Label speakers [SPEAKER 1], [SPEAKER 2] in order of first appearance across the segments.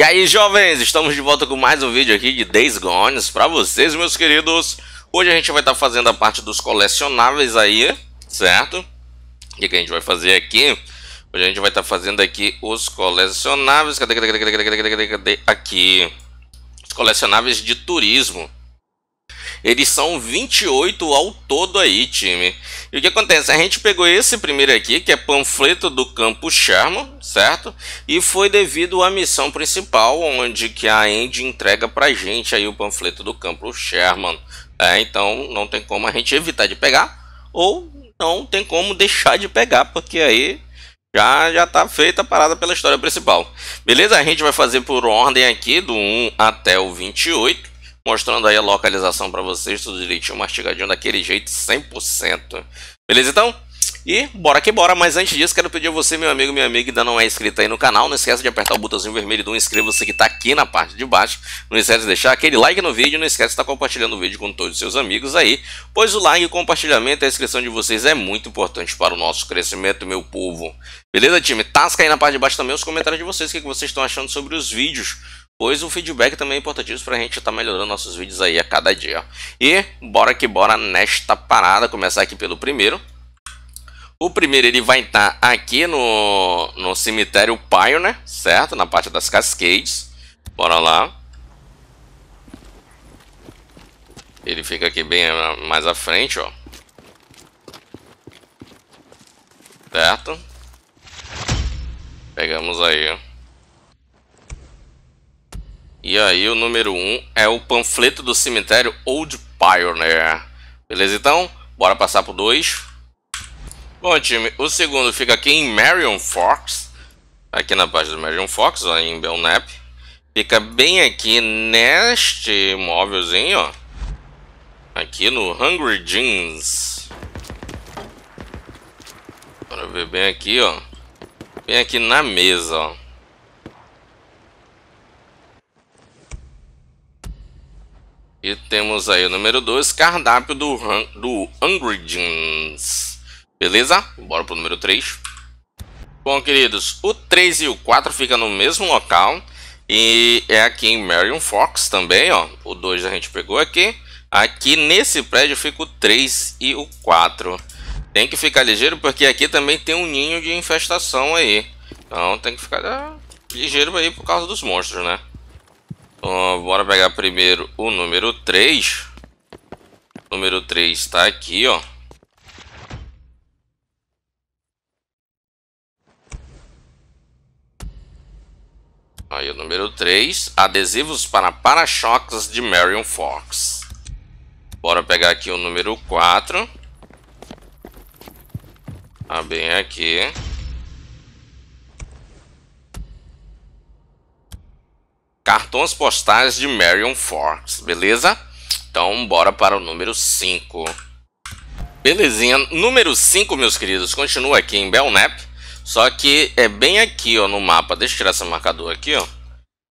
[SPEAKER 1] E aí, jovens, estamos de volta com mais um vídeo aqui de Days Gones para vocês, meus queridos. Hoje a gente vai estar tá fazendo a parte dos colecionáveis aí, certo? O que, a gente vai fazer aqui? Hoje a gente vai estar tá fazendo aqui os colecionáveis. Cadê, cadê, cadê, cadê, cadê, cadê, cadê, cadê? Aqui. Os colecionáveis de turismo. Eles são 28 ao todo aí, time. E o que acontece? A gente pegou esse primeiro aqui, que é panfleto do Campo Sherman, certo? E foi devido à missão principal, onde que a Andy entrega pra gente aí o panfleto do Campo Sherman. É, então não tem como a gente evitar de pegar, ou não tem como deixar de pegar, porque aí já já tá feita a parada pela história principal. Beleza? A gente vai fazer por ordem aqui do 1 até o 28 mostrando aí a localização para vocês, tudo direitinho, mastigadinho, daquele jeito, 100%. Beleza então? E bora que bora, mas antes disso quero pedir a você, meu amigo, minha amiga, que ainda não é inscrito aí no canal, não esquece de apertar o botãozinho vermelho do inscreva-se que está aqui na parte de baixo, não esquece de deixar aquele like no vídeo, não esquece de estar compartilhando o vídeo com todos os seus amigos aí, pois o like, o compartilhamento e a inscrição de vocês é muito importante para o nosso crescimento, meu povo. Beleza, time? Tasca aí na parte de baixo também os comentários de vocês, o que é vocês estão achando sobre os vídeos pois o feedback também é importantíssimo para a gente estar tá melhorando nossos vídeos aí a cada dia. E bora que bora nesta parada, começar aqui pelo primeiro. O primeiro ele vai estar tá aqui no, no cemitério Pioneer, né? certo? Na parte das cascades. Bora lá. Ele fica aqui bem ah, mais à frente, ó. Certo? Pegamos aí, ó. E aí o número 1 um é o panfleto do cemitério Old Pioneer. Beleza então? Bora passar pro 2. Bom time, o segundo fica aqui em Marion Fox. Aqui na página do Marion Fox, ó, em Belknap. Fica bem aqui neste móvelzinho, ó. Aqui no Hungry Jeans. Bora ver bem aqui, ó. Bem aqui na mesa, ó. E temos aí o número 2, cardápio do, do Hungry Jeans. Beleza? Bora pro número 3. Bom, queridos, o 3 e o 4 fica no mesmo local. E é aqui em Marion Fox também, ó. O 2 a gente pegou aqui. Aqui nesse prédio fica o 3 e o 4. Tem que ficar ligeiro porque aqui também tem um ninho de infestação aí. Então tem que ficar ah, ligeiro aí por causa dos monstros, né? Então, bora pegar primeiro o número 3. O número 3 está aqui, ó. Aí o número 3, adesivos para para-choques de Marion Fox. Bora pegar aqui o número 4. Tá bem aqui. cartões postais de Marion Forks, beleza? Então, bora para o número 5. Belezinha, número 5, meus queridos, continua aqui em Belknap, só que é bem aqui, ó, no mapa. Deixa eu tirar esse marcador aqui, ó.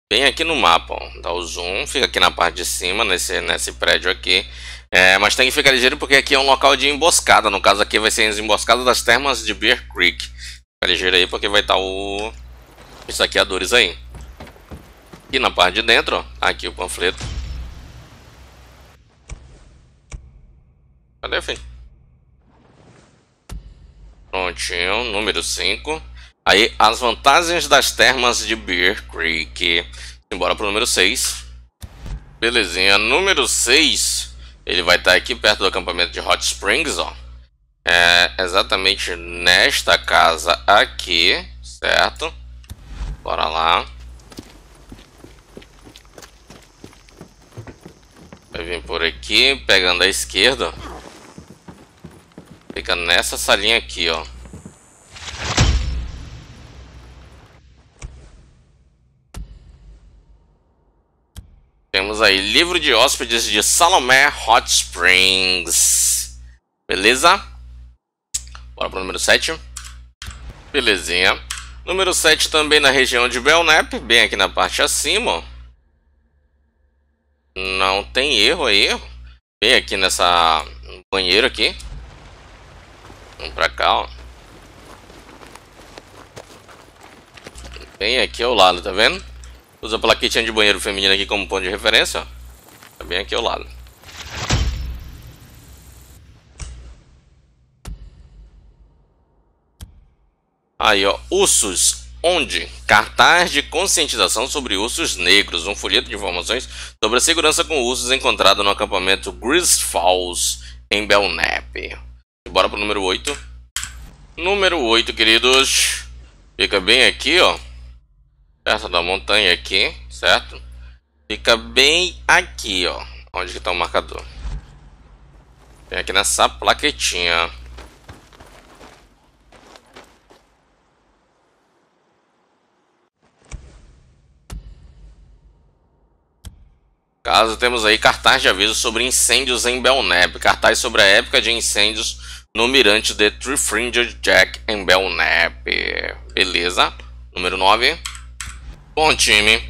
[SPEAKER 1] Bem aqui no mapa, ó. Dá o zoom, fica aqui na parte de cima, nesse, nesse prédio aqui. É, mas tem que ficar ligeiro porque aqui é um local de emboscada. No caso aqui vai ser as emboscadas das termas de Bear Creek. Fica ligeiro aí porque vai estar tá o... Isso aqui a Dores aí. E na parte de dentro, ó, tá aqui o panfleto. Cadê, filho? Prontinho, número 5. Aí, as vantagens das termas de Beer Creek. Embora pro número 6. Belezinha, número 6. Ele vai estar tá aqui perto do acampamento de Hot Springs, ó. É exatamente nesta casa aqui, certo? Bora lá. Vai vir por aqui, pegando a esquerda. Fica nessa salinha aqui, ó. Temos aí livro de hóspedes de Salomé Hot Springs. Beleza? Bora pro número 7. Belezinha. Número 7 também na região de Belknap, bem aqui na parte acima, ó. Não tem erro aí. É bem aqui nessa banheiro aqui. Vamos pra cá, ó. Bem aqui ao lado, tá vendo? Usa a plaquetinha de banheiro feminino aqui como ponto de referência, ó. Tá bem aqui ao lado. Aí, ó. Ursos Onde? Cartaz de conscientização sobre ursos negros, um folheto de informações sobre a segurança com ursos encontrado no acampamento Gris Falls, em Belknap. Bora pro número 8. Número 8, queridos. Fica bem aqui, ó. Perto da montanha aqui, certo? Fica bem aqui, ó. Onde que tá o marcador. Tem aqui nessa plaquetinha. Caso temos aí cartaz de aviso sobre incêndios em Belneb, cartaz sobre a época de incêndios no mirante de Fringed Jack em Belneb. Beleza? Número 9. Bom time.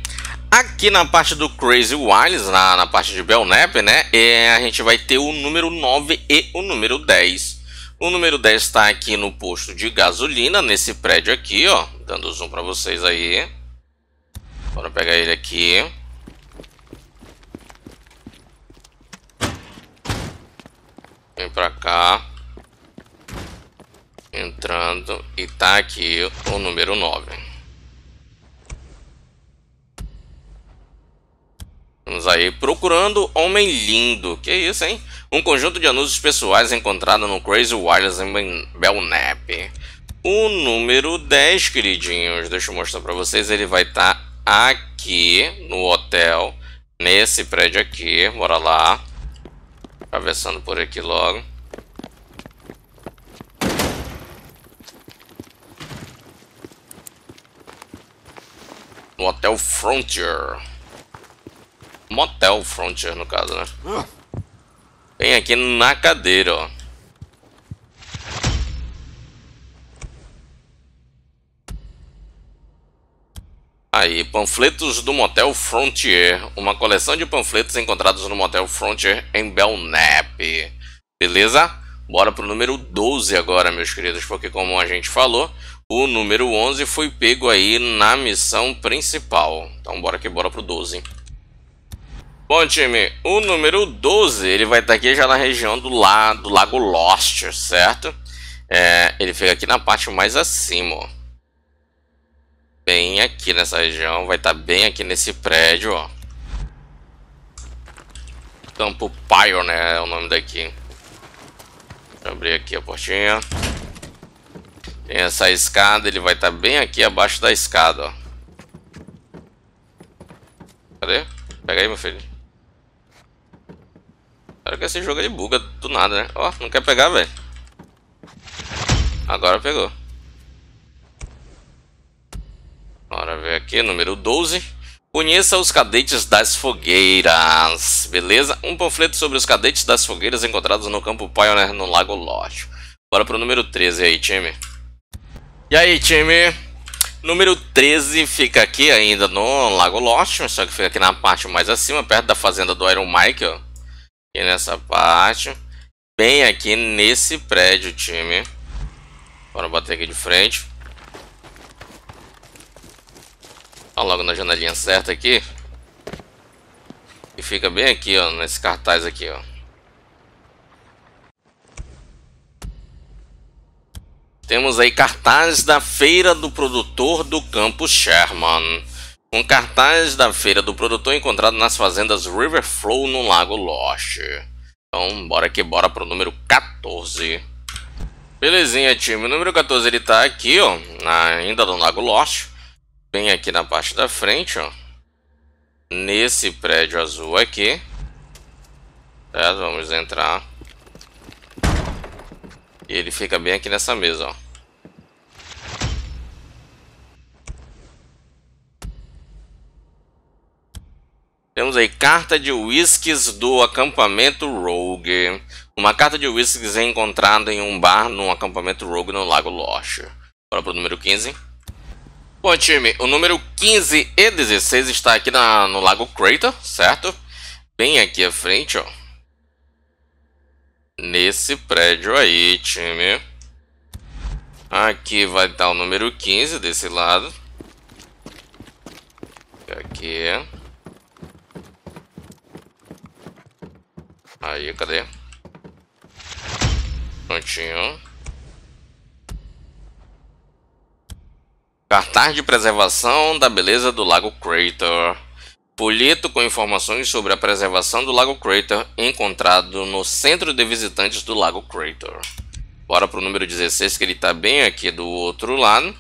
[SPEAKER 1] Aqui na parte do Crazy Wilds, na, na parte de Belnep, né? É, a gente vai ter o número 9 e o número 10. O número 10 está aqui no posto de gasolina, nesse prédio aqui, ó. Dando zoom para vocês aí. Bora pegar ele aqui. Vem pra cá. Entrando. E tá aqui o número 9. Vamos aí, procurando homem lindo. Que isso, hein? Um conjunto de anúncios pessoais encontrado no Crazy Wireless em Belknap. O número 10, queridinhos, deixa eu mostrar para vocês. Ele vai estar tá aqui no hotel, nesse prédio aqui. Bora lá. Atravessando por aqui logo. No Hotel Frontier. Motel Frontier, no caso, né? Ah. Bem aqui na cadeira, ó. aí, Panfletos do Motel Frontier, uma coleção de panfletos encontrados no Motel Frontier em Belknap. Beleza? Bora pro número 12 agora, meus queridos, porque como a gente falou, o número 11 foi pego aí na missão principal. Então bora que bora pro 12. Bom, time, o número 12, ele vai estar tá aqui já na região do, la do Lago Lost, certo? É, ele fica aqui na parte mais acima, ó bem aqui nessa região, vai estar tá bem aqui nesse prédio, ó. Campo pyro né, é o nome daqui. Vou abrir aqui a portinha. Tem essa escada, ele vai estar tá bem aqui abaixo da escada, ó. Cadê? Pega aí, meu filho. Claro que esse jogo ele buga do nada, né? Ó, não quer pegar, velho. Agora pegou. ver aqui, número 12. Conheça os cadetes das fogueiras, beleza? Um panfleto sobre os cadetes das fogueiras encontrados no campo Pioneer no Lago Lodge. Bora pro número 13 aí, time. E aí, time? Número 13 fica aqui ainda no Lago Lodge, só que fica aqui na parte mais acima, perto da fazenda do Iron Mike, ó. Aqui nessa parte. Bem aqui nesse prédio, time. Bora bater aqui de frente. Tá logo na janelinha certa aqui. E fica bem aqui, ó, nesse cartaz aqui, ó. Temos aí cartaz da Feira do Produtor do Campo Sherman. um cartaz da Feira do Produtor encontrado nas fazendas River Flow no Lago Lost. Então, bora que bora pro número 14. Belezinha, time. O número 14 ele tá aqui, ó, ainda no Lago Lost. Bem aqui na parte da frente, ó. Nesse prédio azul aqui. certo? Vamos entrar. E ele fica bem aqui nessa mesa, ó. Temos aí carta de whiskies do acampamento Rogue. Uma carta de whiskies é encontrada em um bar no acampamento Rogue no Lago Loche. Bora pro número 15. Bom, time, o número 15 e 16 está aqui na, no Lago Crater, certo? Bem aqui à frente, ó. Nesse prédio aí, time. Aqui vai estar o número 15 desse lado. Aqui. Aí, cadê? Prontinho. Cartaz de preservação da beleza do Lago Crater. Folheto com informações sobre a preservação do Lago Crater encontrado no Centro de Visitantes do Lago Crater. Bora pro número 16 que ele tá bem aqui do outro lado.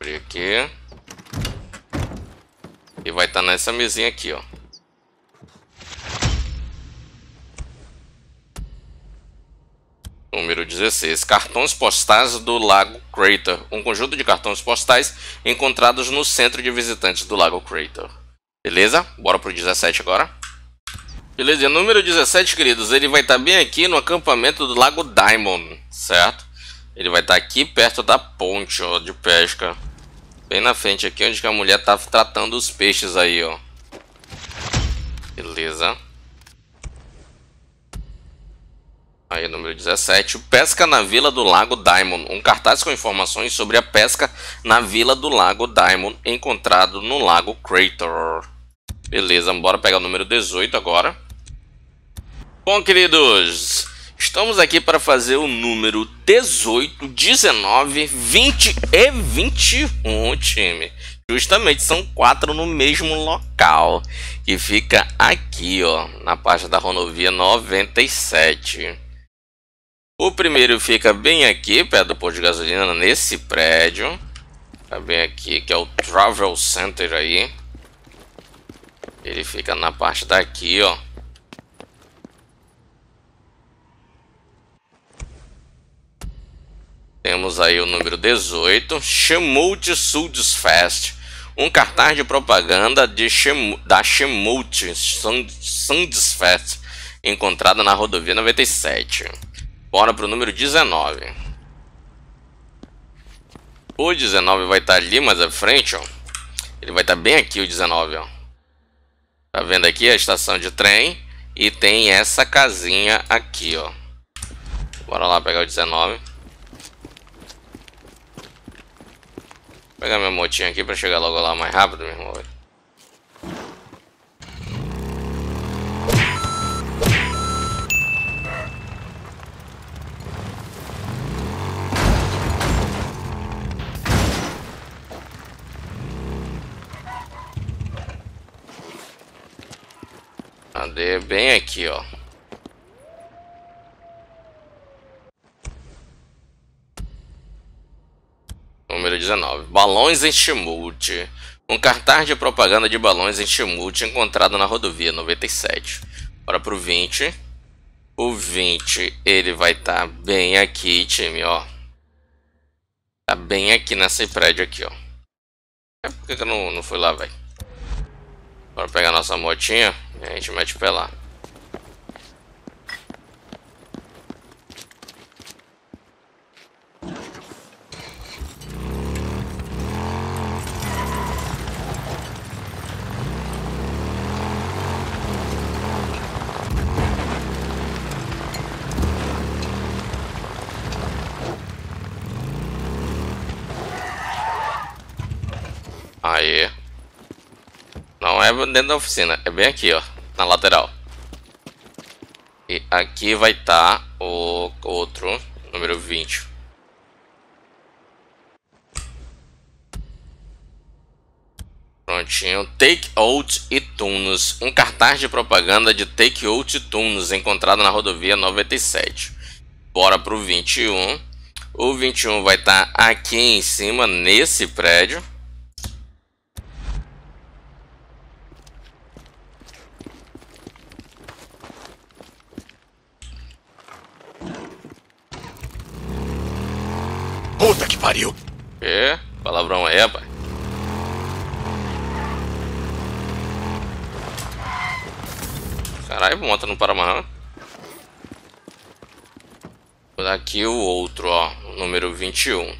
[SPEAKER 1] Abrir aqui. E vai estar tá nessa mesinha aqui, ó. Número 16. Cartões postais do Lago Crater. Um conjunto de cartões postais encontrados no centro de visitantes do Lago Crater. Beleza? Bora pro 17 agora. Beleza, e número 17, queridos, ele vai estar tá bem aqui no acampamento do Lago Diamond, certo? Ele vai estar tá aqui perto da ponte ó, de pesca. Bem na frente aqui, onde a mulher tá tratando os peixes aí, ó. Beleza. Aí, número 17, Pesca na Vila do Lago Diamond, um cartaz com informações sobre a pesca na Vila do Lago Diamond, encontrado no Lago Crater. Beleza, bora pegar o número 18 agora. Bom, queridos, estamos aqui para fazer o número 18, 19, 20 e 21, time. Justamente, são quatro no mesmo local, que fica aqui, ó, na parte da rodovia 97. O primeiro fica bem aqui, perto do posto de gasolina, nesse prédio. Tá bem aqui, que é o Travel Center aí. Ele fica na parte daqui, ó. Temos aí o número 18, Chamute Suds Fest. Um cartaz de propaganda de da Chamute Suds Fest, encontrada na rodovia 97. Bora pro número 19. O 19 vai estar tá ali mais à frente, ó. Ele vai estar tá bem aqui, o 19, ó. Tá vendo aqui a estação de trem? E tem essa casinha aqui, ó. Bora lá pegar o 19. Vou pegar minha motinha aqui pra chegar logo lá mais rápido, meu irmão. É bem aqui, ó. Número 19. Balões em Chimute. Um cartaz de propaganda de balões em Chimute encontrado na rodovia 97. Bora pro 20. O 20, ele vai estar tá bem aqui, time, ó. Tá bem aqui nesse prédio aqui, ó. É porque eu não, não fui lá, velho. Bora pegar nossa motinha. E é, a gente mete o pé lá é dentro da oficina, é bem aqui, ó, na lateral. E aqui vai estar tá o outro, número 20. Prontinho. Take Out e Tunos. Um cartaz de propaganda de Take Out e Tunos encontrado na rodovia 97. Bora pro 21. O 21 vai estar tá aqui em cima, nesse prédio. Puta que pariu! É, palavrão é, pai. Caralho, monta no Paramarã. Vou dar aqui o outro, ó. O número 21.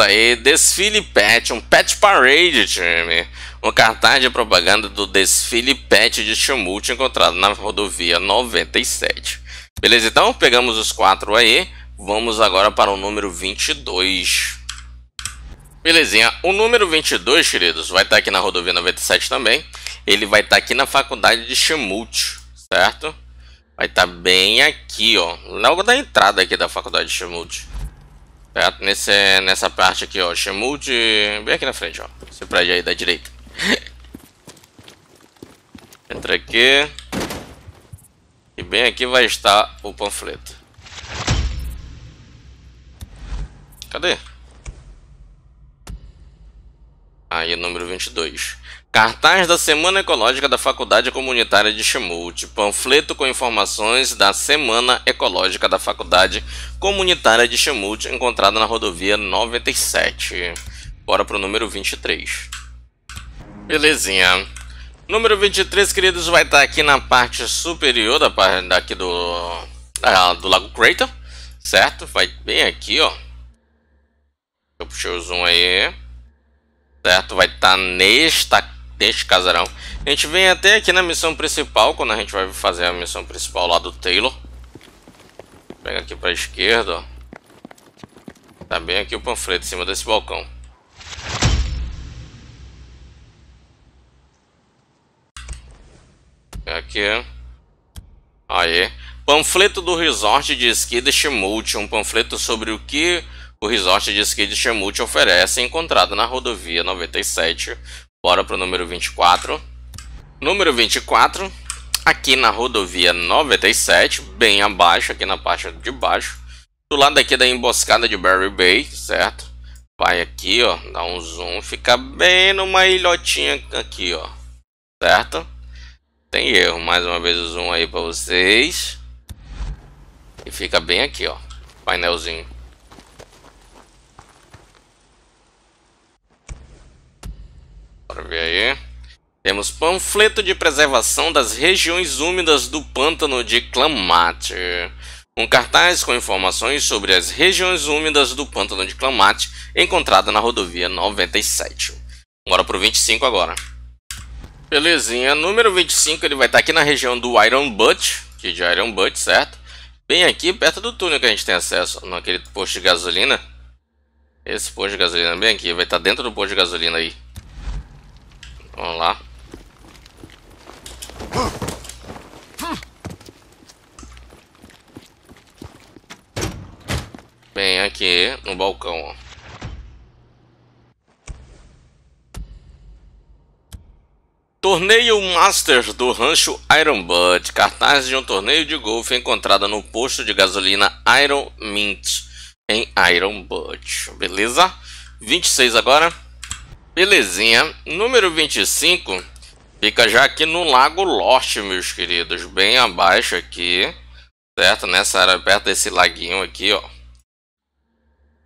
[SPEAKER 1] aí, desfile pet, um pet parade, time. Um cartaz de propaganda do desfile pet de Chimute encontrado na rodovia 97. Beleza, então pegamos os quatro aí. Vamos agora para o número 22. Belezinha, o número 22, queridos, vai estar tá aqui na rodovia 97 também. Ele vai estar tá aqui na faculdade de Chimute, certo? Vai estar tá bem aqui, ó, logo da entrada aqui da faculdade de Chimute. Tá, nesse, nessa parte aqui, ó. Shemult. de... Bem aqui na frente, ó. Esse prédio aí da direita. Entra aqui. E bem aqui vai estar o panfleto. Cadê? Aí, número 22. Cartaz da Semana Ecológica da Faculdade Comunitária de Chemult, panfleto com informações da Semana Ecológica da Faculdade Comunitária de Chemult, encontrado na rodovia 97. Bora pro número 23. Belezinha. Número 23, queridos, vai estar tá aqui na parte superior da parte daqui do, da, do Lago Crater, certo? Vai bem aqui, ó. Eu puxei o zoom aí. Certo? Vai estar tá nesta deste casarão. A gente vem até aqui na missão principal, quando a gente vai fazer a missão principal lá do Taylor. Pega aqui para a esquerda, ó. Tá bem aqui o panfleto em cima desse balcão. Aqui. Aí. Panfleto do resort de esqui de Chemult. Um panfleto sobre o que o resort de esqui de Chemult oferece, encontrado na rodovia 97, Bora pro número 24. Número 24, aqui na rodovia 97, bem abaixo, aqui na parte de baixo. Do lado aqui da emboscada de Barry Bay, certo? Vai aqui, ó, dá um zoom, fica bem numa ilhotinha aqui, ó. Certo? Tem erro, mais uma vez o zoom aí pra vocês. E fica bem aqui, ó, painelzinho. Bora ver aí. Temos panfleto de preservação das regiões úmidas do pântano de Clamate. Um cartaz com informações sobre as regiões úmidas do pântano de Clamate encontrada na rodovia 97. Bora pro 25 agora. Belezinha, número 25 ele vai estar tá aqui na região do Iron Butt, que de Iron Butt, certo? Bem aqui perto do túnel que a gente tem acesso, naquele posto de gasolina. Esse posto de gasolina bem aqui, vai estar tá dentro do posto de gasolina aí. Vamos lá. Bem, aqui no balcão, ó. Torneio Masters do Rancho Iron Bud, cartaz de um torneio de golfe encontrada no posto de gasolina Iron Mint em Iron Bud, beleza? 26 agora. Belezinha. Número 25 fica já aqui no Lago Lorte, meus queridos. Bem abaixo aqui, certo? Nessa né, área perto desse laguinho aqui, ó.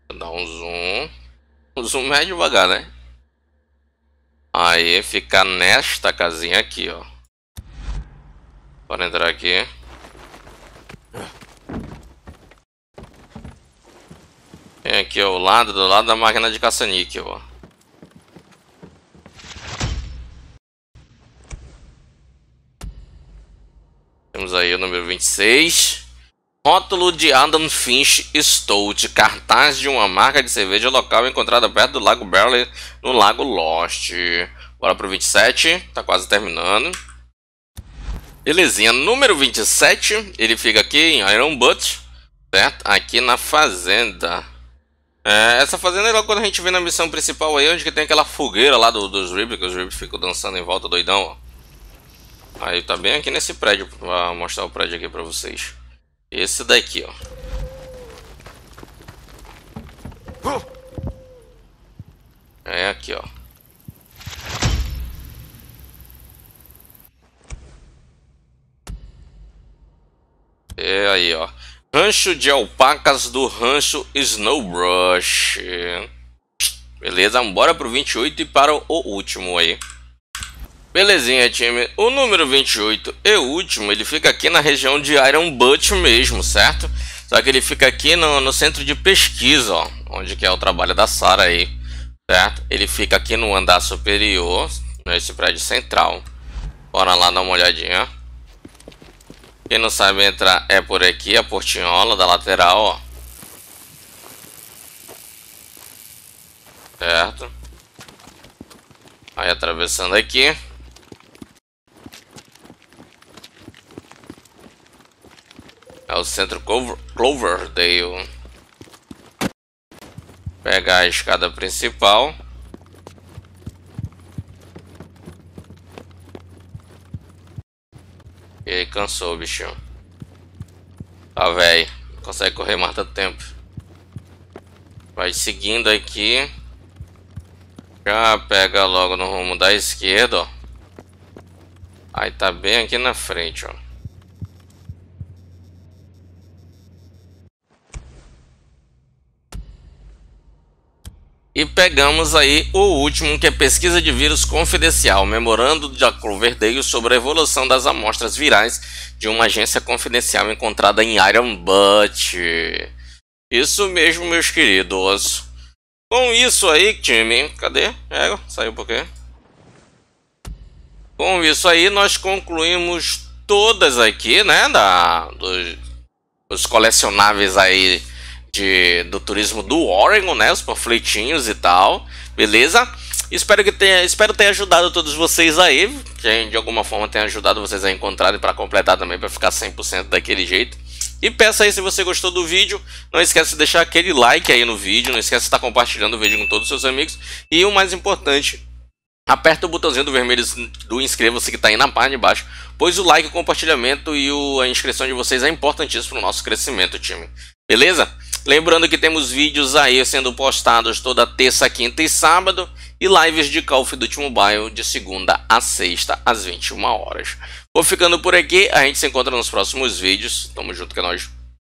[SPEAKER 1] Vou dar um zoom. O zoom é devagar, né? Aí fica nesta casinha aqui, ó. Bora entrar aqui. Vem aqui ó, o lado do lado da máquina de caça-níquel, ó. 2016. Rótulo de Adam Finch Stout, cartaz de uma marca de cerveja local encontrada perto do Lago Barley, no Lago Lost. Bora pro 27, tá quase terminando. Belezinha, número 27, ele fica aqui em Iron Butt, certo? Aqui na fazenda. É, essa fazenda é logo quando a gente vem na missão principal aí, onde que tem aquela fogueira lá do, dos Ribs, que os Ribs ficam dançando em volta doidão, ó. Aí tá bem aqui nesse prédio, vou mostrar o prédio aqui pra vocês. Esse daqui, ó. É aqui, ó. É aí, ó. Rancho de alpacas do Rancho Snowbrush. Beleza, bora pro 28 e para o último aí. Belezinha, time. O número 28 e último, ele fica aqui na região de Iron Butt mesmo, certo? Só que ele fica aqui no, no centro de pesquisa, ó, onde que é o trabalho da Sara aí, certo? Ele fica aqui no andar superior, nesse prédio central. Bora lá dar uma olhadinha. Quem não sabe entrar é por aqui, a portinhola da lateral, ó. Certo. Aí atravessando aqui. É o centro Clover Cloverdale. Pegar a escada principal. E aí cansou, bichão. Tá, velho. Não ah, consegue correr mais tanto tempo. Vai seguindo aqui. Já pega logo no rumo da esquerda, ó. Aí tá bem aqui na frente, ó. E pegamos aí o último, que é Pesquisa de Vírus Confidencial, memorando de Verdeio sobre a evolução das amostras virais de uma agência confidencial encontrada em Iron Butt. Isso mesmo, meus queridos. Com isso aí, time, cadê? É, saiu por quê? Com isso aí, nós concluímos todas aqui, né, da, dos, dos colecionáveis aí de, do turismo do Oregon, né? Os panfletinhos e tal, beleza? Espero que tenha, espero ter ajudado todos vocês aí, que de alguma forma tenha ajudado vocês a encontrarem para completar também, para ficar 100% daquele jeito. E peça aí se você gostou do vídeo, não esquece de deixar aquele like aí no vídeo, não esquece de estar compartilhando o vídeo com todos os seus amigos. E o mais importante, Aperta o botãozinho do vermelho do inscreva-se que está aí na parte de baixo, pois o like, o compartilhamento e o, a inscrição de vocês é importantíssimo para o nosso crescimento, time. Beleza? Lembrando que temos vídeos aí sendo postados toda terça, quinta e sábado e lives de Call of Duty Mobile de segunda a sexta às 21 horas. Vou ficando por aqui, a gente se encontra nos próximos vídeos. Tamo junto que é nós.